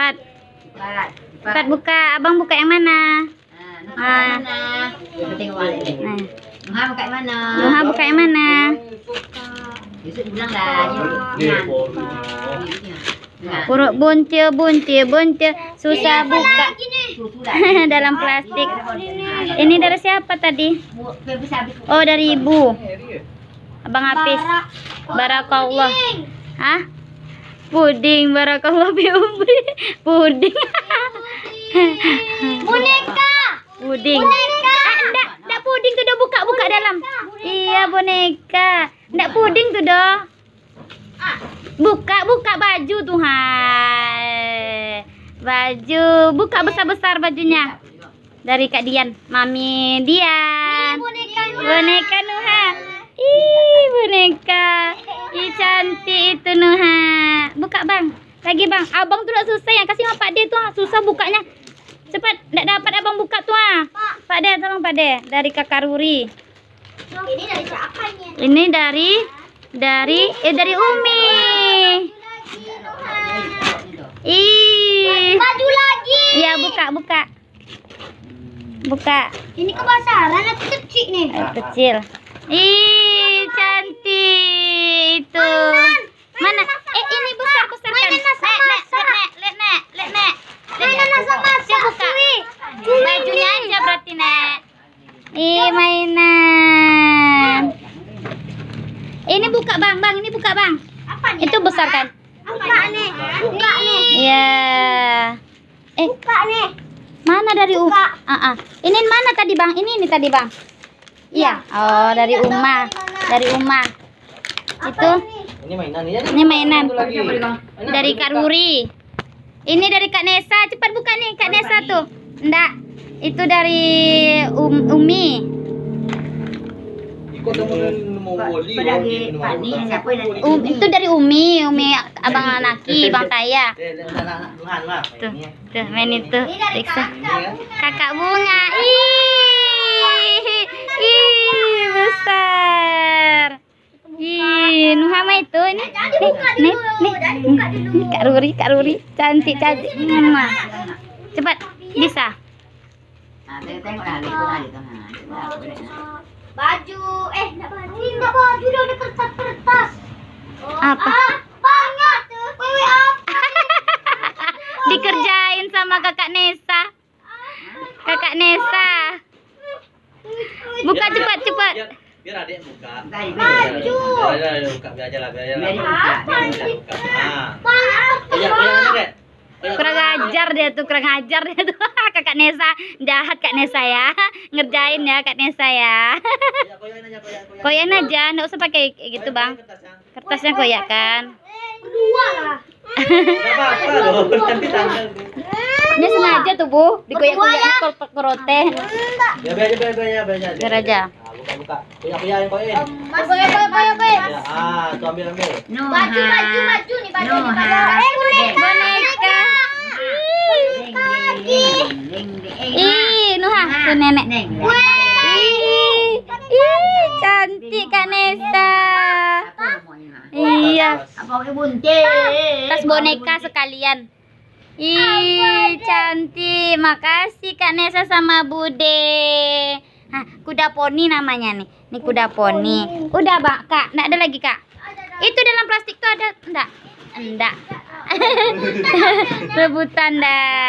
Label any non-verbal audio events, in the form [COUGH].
empat empat empat buka abang buka yang mana ah, ah. nah Nuha buka yang mana Nuha buka yang mana buka bilang lah Puruk buntil buntil buntil susah buka [LAUGHS] dalam plastik. Ini nah, dari siapa tadi? Oh dari ibu. Abang Hafiz. Barakallah. ah puding barakallah bi [LAUGHS] puding boneka puding boneka enggak ah, puding tuh dah buka buka boneka. dalam boneka. iya boneka enggak puding tuh doh. Ah. buka buka baju Tuhan baju buka besar-besar bajunya dari Kak Dian mami Dian iya, boneka Nuha boneka Nuha ih boneka Ih cantik itu Nuha. Buka bang. Lagi bang. Abang tu nak susah yang kasih Pak dia tu ha. susah bukanya. Cepat nggak dapat abang buka tu ha. Pak, Pak dia tolong Pak dia dari Kakak Ruri. Ini dari siapa ini? Ini dari dari eh dari Umi. Ih. Baju lagi. Iya buka buka. Buka. Ini kebesaran atau kecil nih? Kecil. Ih. buka bang, bang ini buka bang. Apa nih? Itu besar kan? Buka nih. Buka nih. Iya. Eh. Buka nih. Mana dari Uh -uh. Ini mana tadi bang? Ini ini tadi bang. Iya. ya. Oh, oh dari Uma, dari Uma. Itu. Ini mainan ya. Ini mainan. Dari Kak Ruri. Ini dari Kak Nesa. Cepat buka nih Kak Nesa tuh. Enggak. Itu dari um, Umi itu dari Umi, Umi Abang Anaki, Bang Taya. Tuh, tuh main itu. Kakak bunga. Ih. Ih, besar. Ih, Nuhama itu ini. Nih, nih, nih. Kak Ruri, Kak Ruri, cantik cantik. Cepat, bisa. Nah, tengok dah, tengok dah, tengok dah baju eh enggak baju enggak baju udah ada kertas kertas oh, apa ah, banyak tuh oh, apa dikerjain sama kakak Nesa kakak Nesa buka cepat cepat biar, adik buka nah, baju biar adik buka biar aja lah biar aja lah biar aja buka biar aja buka ah iya iya dek Iya. kurang ajar dia tuh kurang ajar dia tuh [LAUGHS] kakak Nesa jahat kak Nesa ya [LAUGHS] ngerjain ya kak Nesa ya iya, koyan aja nggak usah pakai gitu bang kertasnya koyak kan lah ini sengaja tuh bu dikoyak-koyak korote ya banyak banyak banyak banyak biar aja ah, buka koyak Koyak koyak koyak koyak koyak ah tuh ambil ambil baju baju baju nih baju koyak baju eh boleh Ih, Nuha, tuh nah, nenek. Ih, ih, cantik Kak Nesta. Iya. Tas boneka sekalian. Ih, cantik. Makasih Kak Nesa sama Bude. Nah, kuda poni namanya nih. Nih kuda poni. Udah, Pak, Kak. Nggak ada lagi, Kak. Itu dalam plastik tuh ada enggak? Enggak. [LAUGHS] Rebutan dah.